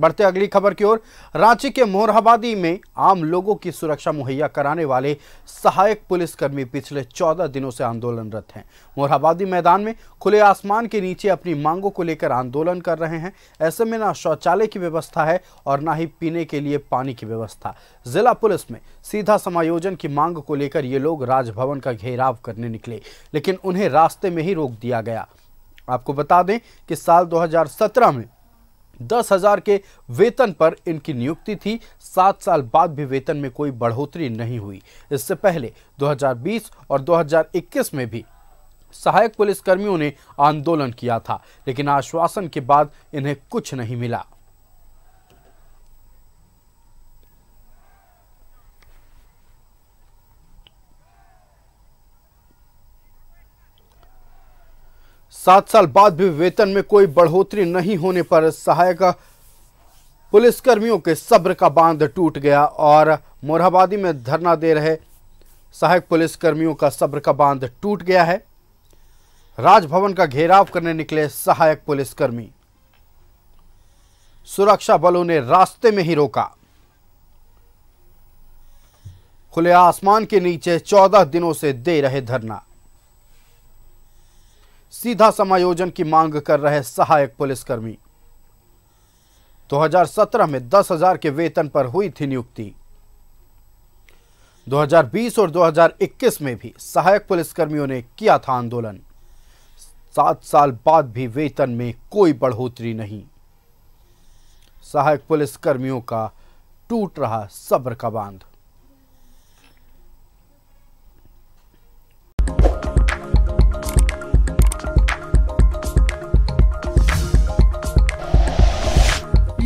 बढ़ते अगली खबर की ओर रांची के मोरहाबादी में आम लोगों की सुरक्षा मुहैया कराने वाले सहायक पुलिसकर्मी पिछले 14 दिनों से आंदोलनरत हैं मोरहाबादी मैदान में खुले आसमान के नीचे अपनी मांगों को लेकर आंदोलन कर रहे हैं ऐसे में ना शौचालय की व्यवस्था है और ना ही पीने के लिए पानी की व्यवस्था जिला पुलिस में सीधा समायोजन की मांग को लेकर ये लोग राजभवन का घेराव करने निकले लेकिन उन्हें रास्ते में ही रोक दिया गया आपको बता दें कि साल दो में दस हजार के वेतन पर इनकी नियुक्ति थी सात साल बाद भी वेतन में कोई बढ़ोतरी नहीं हुई इससे पहले 2020 और 2021 में भी सहायक पुलिसकर्मियों ने आंदोलन किया था लेकिन आश्वासन के बाद इन्हें कुछ नहीं मिला सात साल बाद भी वेतन में कोई बढ़ोतरी नहीं होने पर सहायक पुलिसकर्मियों के सब्र का बांध टूट गया और मोरहाबादी में धरना दे रहे सहायक पुलिसकर्मियों का सब्र का बांध टूट गया है राजभवन का घेराव करने निकले सहायक पुलिसकर्मी सुरक्षा बलों ने रास्ते में ही रोका खुले आसमान के नीचे चौदह दिनों से दे रहे धरना सीधा समायोजन की मांग कर रहे सहायक पुलिसकर्मी 2017 में 10,000 के वेतन पर हुई थी नियुक्ति 2020 और 2021 में भी सहायक पुलिसकर्मियों ने किया था आंदोलन सात साल बाद भी वेतन में कोई बढ़ोतरी नहीं सहायक पुलिसकर्मियों का टूट रहा सब्र का बांध